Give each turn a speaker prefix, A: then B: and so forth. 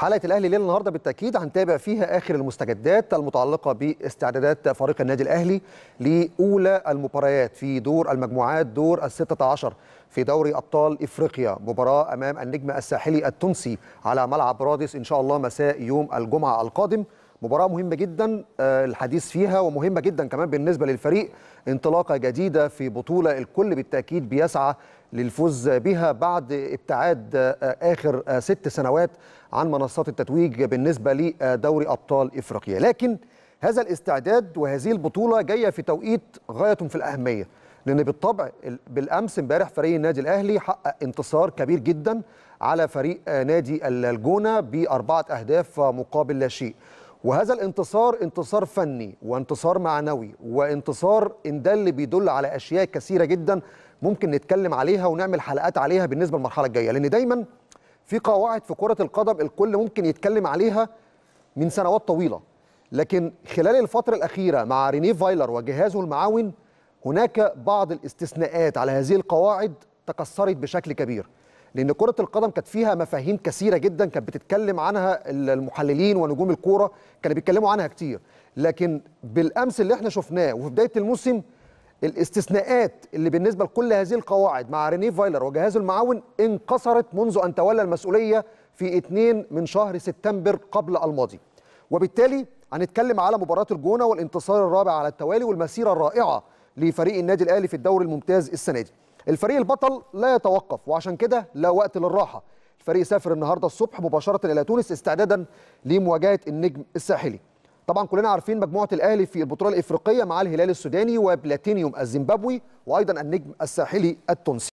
A: حلقه الاهلي ليله النهارده بالتاكيد هنتابع فيها اخر المستجدات المتعلقه باستعدادات فريق النادي الاهلي لاولى المباريات في دور المجموعات دور ال 16 في دوري ابطال افريقيا مباراه امام النجم الساحلي التونسي على ملعب رادس ان شاء الله مساء يوم الجمعه القادم مباراه مهمه جدا آه، الحديث فيها ومهمه جدا كمان بالنسبه للفريق انطلاقه جديده في بطوله الكل بالتاكيد بيسعى للفوز بها بعد ابتعاد آه، اخر آه، ست سنوات عن منصات التتويج بالنسبه لدوري ابطال افريقيا لكن هذا الاستعداد وهذه البطوله جايه في توقيت غايه في الاهميه لان بالطبع بالامس امبارح فريق النادي الاهلي حقق انتصار كبير جدا على فريق نادي الجونه باربعه اهداف مقابل لا شيء وهذا الانتصار انتصار فني وانتصار معنوي وانتصار ان ده اللي بيدل على اشياء كثيره جدا ممكن نتكلم عليها ونعمل حلقات عليها بالنسبه للمرحله الجايه لان دايما في قواعد في كره القدم الكل ممكن يتكلم عليها من سنوات طويله لكن خلال الفتره الاخيره مع رينيه فايلر وجهازه المعاون هناك بعض الاستثناءات على هذه القواعد تكسرت بشكل كبير لان كره القدم كانت فيها مفاهيم كثيره جدا كانت بتتكلم عنها المحللين ونجوم الكوره كانوا بيتكلموا عنها كتير لكن بالامس اللي احنا شفناه وفي بدايه الموسم الاستثناءات اللي بالنسبه لكل هذه القواعد مع رينيه فايلر وجهازه المعاون انكسرت منذ ان تولى المسؤوليه في 2 من شهر سبتمبر قبل الماضي وبالتالي هنتكلم على مباراه الجونه والانتصار الرابع على التوالي والمسيره الرائعه لفريق النادي الاهلي في الدوري الممتاز السنه دي الفريق البطل لا يتوقف وعشان كده لا وقت للراحه الفريق سافر النهارده الصبح مباشره الى تونس استعدادا لمواجهه النجم الساحلي طبعا كلنا عارفين مجموعه الاهلي في البطوله الافريقيه مع الهلال السوداني وبلاتينيوم الزيمبابوي وايضا النجم الساحلي التونسي